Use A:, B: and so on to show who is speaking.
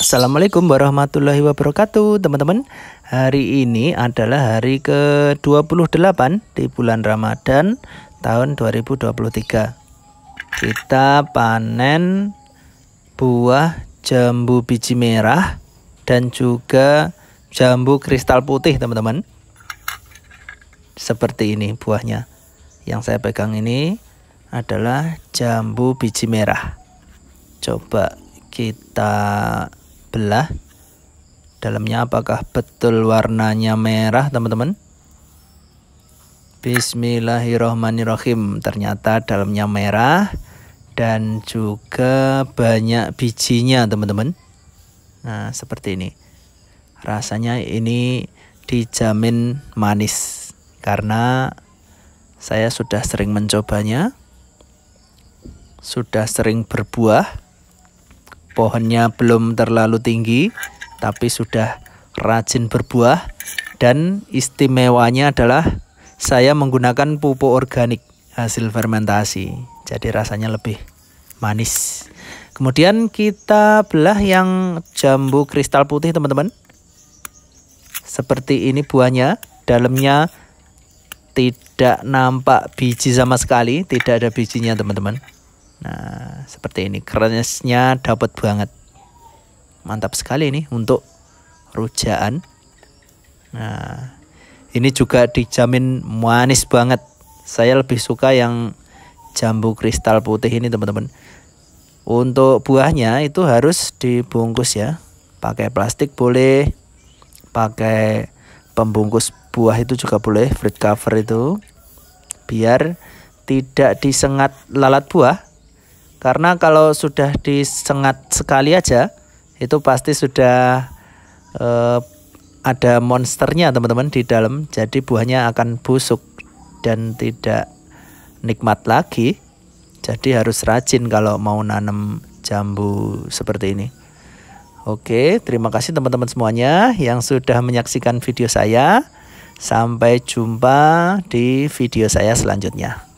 A: Assalamualaikum warahmatullahi wabarakatuh teman-teman Hari ini adalah hari ke-28 di bulan Ramadan tahun 2023 Kita panen buah jambu biji merah dan juga jambu kristal putih teman-teman Seperti ini buahnya Yang saya pegang ini adalah jambu biji merah Coba kita belah dalamnya apakah betul warnanya merah teman-teman Bismillahirrohmanirrohim ternyata dalamnya merah dan juga banyak bijinya teman-teman nah seperti ini rasanya ini dijamin manis karena saya sudah sering mencobanya sudah sering berbuah pohonnya belum terlalu tinggi tapi sudah rajin berbuah dan istimewanya adalah saya menggunakan pupuk organik hasil fermentasi jadi rasanya lebih manis kemudian kita belah yang jambu kristal putih teman-teman seperti ini buahnya dalamnya tidak nampak biji sama sekali tidak ada bijinya teman-teman Nah, seperti ini kerennya dapat banget. Mantap sekali ini untuk rujaan. Nah, ini juga dijamin manis banget. Saya lebih suka yang jambu kristal putih ini, teman-teman. Untuk buahnya itu harus dibungkus ya. Pakai plastik boleh, pakai pembungkus buah itu juga boleh, fruit cover itu. Biar tidak disengat lalat buah karena kalau sudah disengat sekali aja itu pasti sudah uh, ada monsternya teman-teman di dalam. Jadi buahnya akan busuk dan tidak nikmat lagi. Jadi harus rajin kalau mau nanam jambu seperti ini. Oke, terima kasih teman-teman semuanya yang sudah menyaksikan video saya. Sampai jumpa di video saya selanjutnya.